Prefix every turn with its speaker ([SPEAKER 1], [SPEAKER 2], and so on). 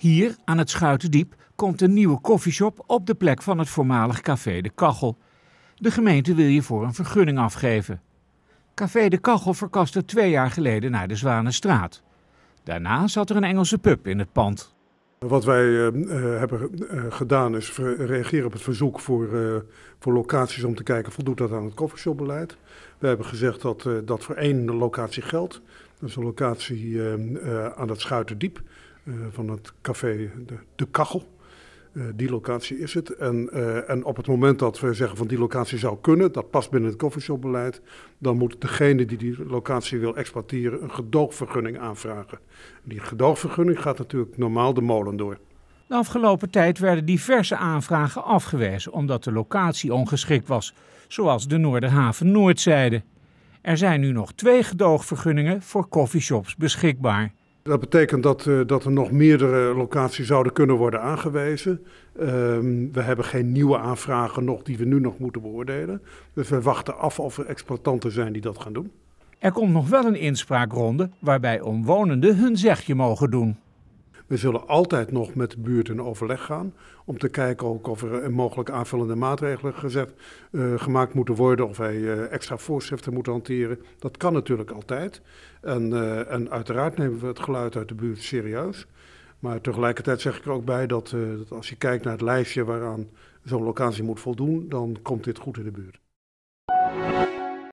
[SPEAKER 1] Hier, aan het Schuitendiep, komt een nieuwe koffieshop op de plek van het voormalig café De Kachel. De gemeente wil voor een vergunning afgeven. Café De Kachel verkaste twee jaar geleden naar de Zwanenstraat. Daarna zat er een Engelse pub in het pand.
[SPEAKER 2] Wat wij eh, eh, hebben eh, gedaan is reageren op het verzoek voor, voor locaties om te kijken, voldoet dat aan het koffieshopbeleid? We hebben gezegd dat dat voor één locatie geldt. Dat is een locatie aan het Schuitendiep. Eh, van het café de, de Kachel. Eh, die locatie is het. En, eh, en op het moment dat we zeggen van die locatie zou kunnen, dat past binnen het coffeeshopbeleid, dan moet degene die die locatie wil exploiteren een gedoogvergunning aanvragen. Die gedoogvergunning gaat natuurlijk normaal de molen door.
[SPEAKER 1] De afgelopen tijd werden diverse aanvragen afgewezen omdat de locatie ongeschikt was, zoals de Noorderhaven Noordzijde. Er zijn nu nog twee gedoogvergunningen voor coffeeshops beschikbaar. Dat betekent
[SPEAKER 2] dat, uh, dat er nog meerdere locaties zouden kunnen worden aangewezen. Um, we hebben geen nieuwe aanvragen nog die we nu nog moeten beoordelen. Dus we wachten af of er exploitanten zijn die dat gaan doen. Er komt nog wel een inspraakronde waarbij omwonenden hun zegje
[SPEAKER 1] mogen doen.
[SPEAKER 2] We zullen altijd nog met de buurt in overleg gaan. Om te kijken ook of er mogelijk aanvullende maatregelen gezet, eh, gemaakt moeten worden. Of wij eh, extra voorschriften moeten hanteren. Dat kan natuurlijk altijd. En, eh, en uiteraard nemen we het geluid uit de buurt serieus. Maar tegelijkertijd zeg ik er ook bij dat, dat als je kijkt naar het lijstje waaraan zo'n locatie moet voldoen, dan komt dit goed in de buurt.